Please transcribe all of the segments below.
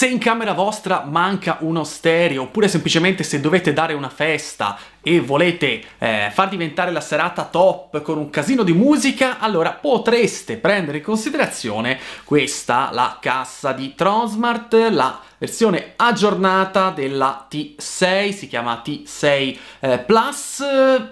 Se in camera vostra manca uno stereo, oppure semplicemente se dovete dare una festa e volete eh, far diventare la serata top con un casino di musica, allora potreste prendere in considerazione questa, la cassa di Tronsmart, la versione aggiornata della T6, si chiama T6 eh, Plus,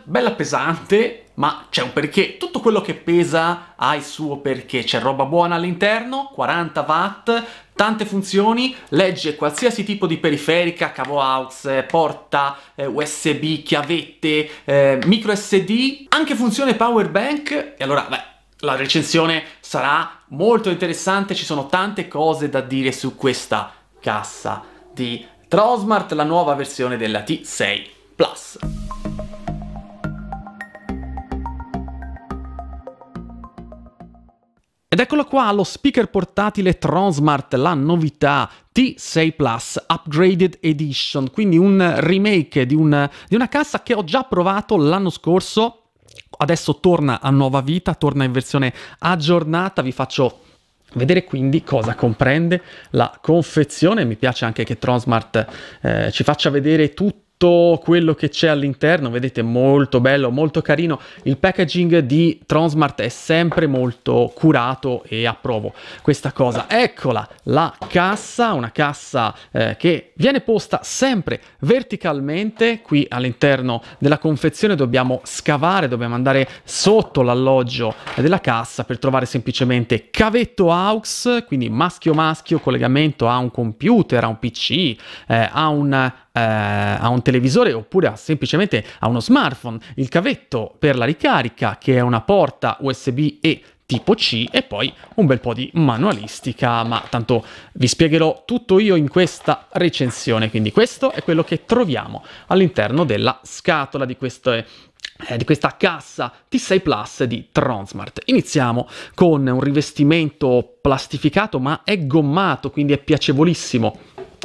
bella pesante, ma c'è un perché. Tutto quello che pesa ha il suo perché. C'è roba buona all'interno, 40 watt, tante funzioni, legge qualsiasi tipo di periferica, cavo aux, eh, porta, eh, USB, chiavette, eh, micro SD, anche funzione power bank. E allora, beh, la recensione sarà molto interessante, ci sono tante cose da dire su questa cassa di Trosmart, la nuova versione della T6 Plus. Ed eccola qua lo speaker portatile Tronsmart, la novità T6 Plus Upgraded Edition, quindi un remake di una, di una cassa che ho già provato l'anno scorso, adesso torna a nuova vita, torna in versione aggiornata, vi faccio Vedere quindi cosa comprende la confezione, mi piace anche che Tronsmart eh, ci faccia vedere tutto tutto quello che c'è all'interno, vedete molto bello, molto carino, il packaging di Tronsmart è sempre molto curato e approvo questa cosa. Eccola la cassa, una cassa eh, che viene posta sempre verticalmente qui all'interno della confezione, dobbiamo scavare, dobbiamo andare sotto l'alloggio della cassa per trovare semplicemente cavetto AUX, quindi maschio maschio, collegamento a un computer, a un PC, eh, a un eh, a un televisore oppure a, semplicemente a uno smartphone, il cavetto per la ricarica che è una porta USB e tipo C e poi un bel po' di manualistica, ma tanto vi spiegherò tutto io in questa recensione, quindi questo è quello che troviamo all'interno della scatola di queste eh, eh, di questa cassa T6 Plus di Tronsmart. Iniziamo con un rivestimento plastificato ma è gommato, quindi è piacevolissimo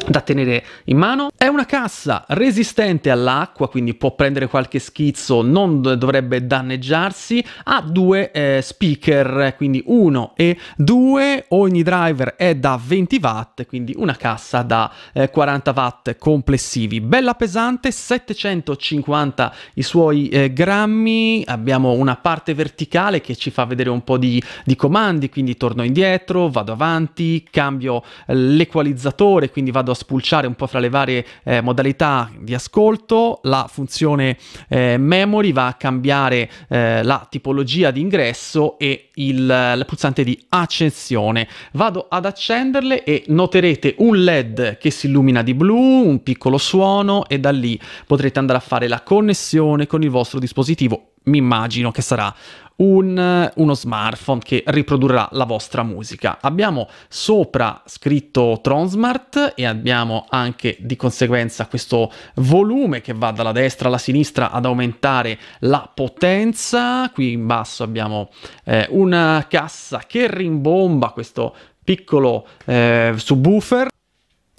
da tenere in mano. È una cassa resistente all'acqua, quindi può prendere qualche schizzo, non dovrebbe danneggiarsi. Ha due eh, speaker, quindi uno e due. Ogni driver è da 20 watt, quindi una cassa da eh, 40 watt complessivi. Bella pesante, 750 i suoi eh, grammi. Abbiamo una parte verticale che ci fa vedere un po' di, di comandi, quindi torno indietro, vado avanti, cambio eh, l'equalizzatore, quindi vado vado a spulciare un po' fra le varie eh, modalità di ascolto, la funzione eh, memory va a cambiare eh, la tipologia di ingresso e il, eh, il pulsante di accensione. Vado ad accenderle e noterete un led che si illumina di blu, un piccolo suono e da lì potrete andare a fare la connessione con il vostro dispositivo mi immagino che sarà un, uno smartphone che riprodurrà la vostra musica. Abbiamo sopra scritto Tronsmart e abbiamo anche di conseguenza questo volume che va dalla destra alla sinistra ad aumentare la potenza. Qui in basso abbiamo eh, una cassa che rimbomba questo piccolo eh, subwoofer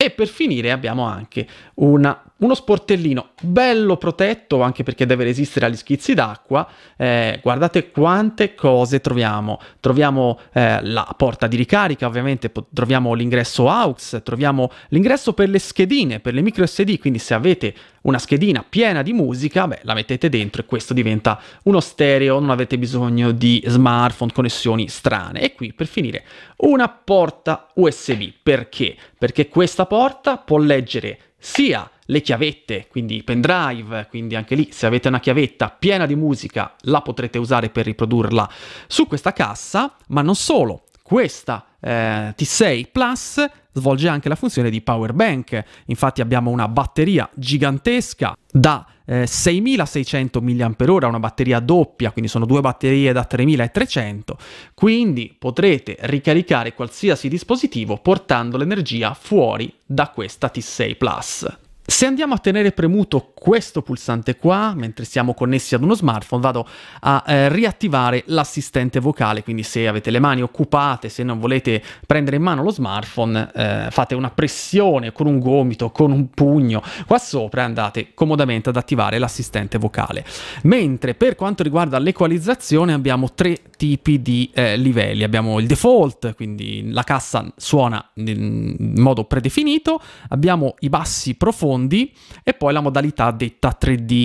e per finire abbiamo anche una, uno sportellino bello protetto, anche perché deve resistere agli schizzi d'acqua. Eh, guardate quante cose troviamo. Troviamo eh, la porta di ricarica, ovviamente, troviamo l'ingresso AUX, troviamo l'ingresso per le schedine, per le micro SD, quindi se avete una schedina piena di musica, beh, la mettete dentro e questo diventa uno stereo, non avete bisogno di smartphone, connessioni strane. E qui, per finire, una porta USB. Perché? Perché questa porta porta può leggere sia le chiavette, quindi i pendrive, quindi anche lì se avete una chiavetta piena di musica la potrete usare per riprodurla su questa cassa, ma non solo, questa eh, T6 Plus svolge anche la funzione di power bank, infatti abbiamo una batteria gigantesca da eh, 6600 mAh, una batteria doppia, quindi sono due batterie da 3300, quindi potrete ricaricare qualsiasi dispositivo portando l'energia fuori da questa T6 Plus. Se andiamo a tenere premuto questo pulsante qua, mentre siamo connessi ad uno smartphone, vado a eh, riattivare l'assistente vocale, quindi se avete le mani occupate, se non volete prendere in mano lo smartphone, eh, fate una pressione con un gomito, con un pugno, qua sopra e andate comodamente ad attivare l'assistente vocale. Mentre per quanto riguarda l'equalizzazione abbiamo tre tipi di eh, livelli, abbiamo il default, quindi la cassa suona in modo predefinito, abbiamo i bassi profondi, fondi e poi la modalità detta 3D.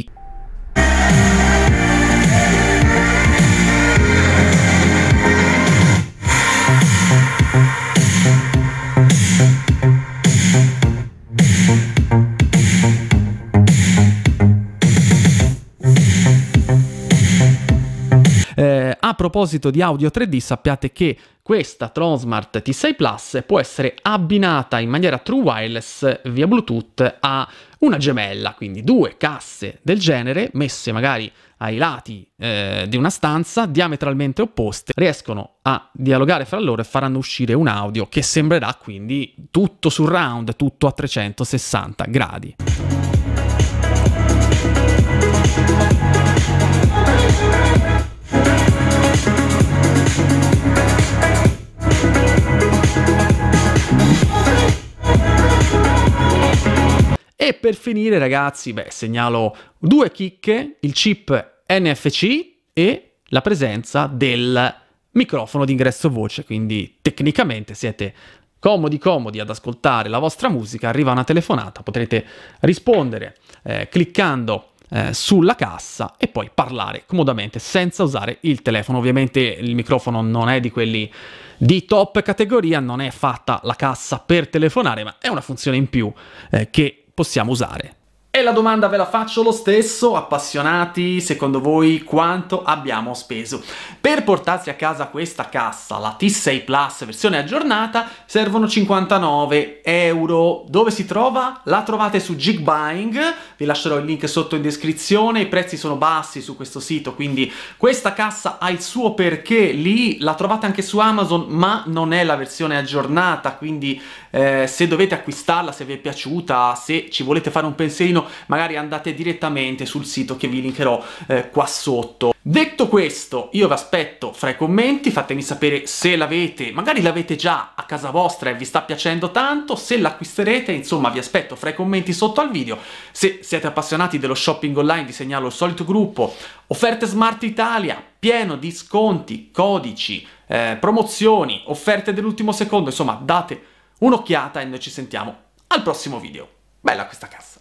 proposito di audio 3D, sappiate che questa Tronsmart T6 Plus può essere abbinata in maniera true wireless via Bluetooth a una gemella, quindi due casse del genere messe magari ai lati eh, di una stanza diametralmente opposte, riescono a dialogare fra loro e faranno uscire un audio che sembrerà quindi tutto surround, tutto a 360 gradi. Thank you. per finire ragazzi, beh, segnalo due chicche, il chip NFC e la presenza del microfono d'ingresso voce, quindi tecnicamente siete comodi comodi ad ascoltare la vostra musica, arriva una telefonata, potrete rispondere eh, cliccando eh, sulla cassa e poi parlare comodamente senza usare il telefono. Ovviamente il microfono non è di quelli di top categoria, non è fatta la cassa per telefonare, ma è una funzione in più eh, che possiamo usare. E la domanda ve la faccio lo stesso, appassionati, secondo voi quanto abbiamo speso? Per portarsi a casa questa cassa, la T6 Plus versione aggiornata, servono 59 euro. Dove si trova? La trovate su Gigbuying, vi lascerò il link sotto in descrizione, i prezzi sono bassi su questo sito, quindi questa cassa ha il suo perché lì, la trovate anche su Amazon, ma non è la versione aggiornata, quindi eh, se dovete acquistarla, se vi è piaciuta, se ci volete fare un pensierino pochino, magari andate direttamente sul sito che vi linkerò eh, qua sotto. Detto questo, io vi aspetto fra i commenti, fatemi sapere se l'avete, magari l'avete già a casa vostra e vi sta piacendo tanto, se l'acquisterete, insomma vi aspetto fra i commenti sotto al video. Se siete appassionati dello shopping online vi segnalo il solito gruppo Offerte Smart Italia, pieno di sconti, codici, eh, promozioni, offerte dell'ultimo secondo, insomma date un'occhiata e noi ci sentiamo al prossimo video. Bella questa cassa!